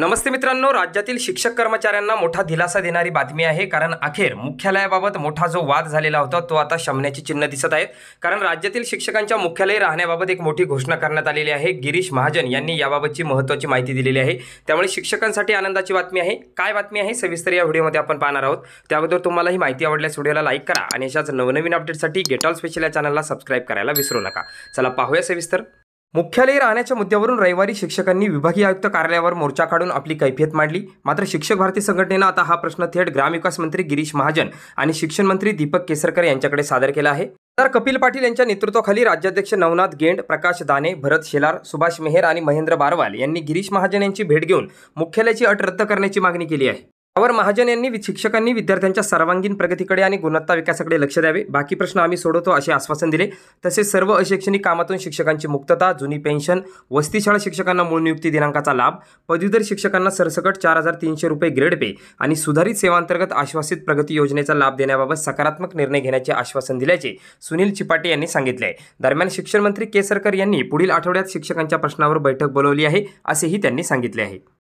नमस्ते मित्रांनो राज्यातील शिक्षक कर्मचाऱ्यांना मोठा दिलासा देणारी बातमी आहे कारण अखेर मुख्यालयाबाबत मोठा जो वाद झालेला होता तो आता शमण्याची चिन्ह दिसत आहेत कारण राज्यातील शिक्षकांच्या मुख्यालय राहण्याबाबत एक मोठी घोषणा करण्यात आलेली आहे गिरीश महाजन यांनी याबाबतची महत्त्वाची माहिती दिलेली आहे त्यामुळे शिक्षकांसाठी आनंदाची बातमी आहे काय बातमी आहे सविस्तर या व्हिडिओमध्ये आपण पाहणार आहोत त्याबद्दल तुम्हाला ही माहिती आवडल्यास व्हिडिओला लाईक करा आणि अशाच नवनवीन अपडेटसाठी गेटॉल स्पेशल या चॅनलला सबस्क्राईब करायला विसरू नका चला पाहूया सविस्तर मुख्यालयी राहण्याच्या मुद्द्यावरून रविवारी शिक्षकांनी विभागीय आयुक्त कार्यालयावर मोर्चा काढून आपली कैफियत मांडली मात्र शिक्षक भारती संघटनेनं आता हा प्रश्न थेट ग्रामविकास मंत्री गिरीश महाजन आणि शिक्षण मंत्री दीपक केसरकर यांच्याकडे सादर केला आहे तर कपिल पाटील यांच्या नेतृत्वाखाली राज्याध्यक्ष नवनाथ गेंड प्रकाश दाने भरत शेलार सुभाष मेहर आणि महेंद्र बारवाल यांनी गिरीश महाजन यांची भेट घेऊन मुख्यालयाची अट रद्द करण्याची मागणी केली आहे यावर महाजन यांनी शिक्षकांनी विद्यार्थ्यांच्या सर्वांगीण प्रगतीकडे आणि गुणवत्ता विकासाकडे लक्ष द्यावे बाकी प्रश्न आम्ही सोडवतो असे आश्वासन दिले तसेच सर्व अशैक्षणिक कामातून शिक्षकांची मुक्तता जुनी पेन्शन वस्तीशाळा शिक्षकांना मूळ नियुक्ती दिनांकाचा लाभ पदवीधर शिक्षकांना सरसकट चार हजार तीनशे रुपये ग्रेड पे आणि सुधारित सेवांतर्गत आश्वासित प्रगती योजनेचा लाभ देण्याबाबत सकारात्मक निर्णय घेण्याचे आश्वासन दिल्याचे सुनील चिपाटे यांनी सांगितले आहे दरम्यान शिक्षण मंत्री केसरकर यांनी पुढील आठवड्यात शिक्षकांच्या प्रश्नावर बैठक बोलवली आहे असेही त्यांनी सांगितले आहे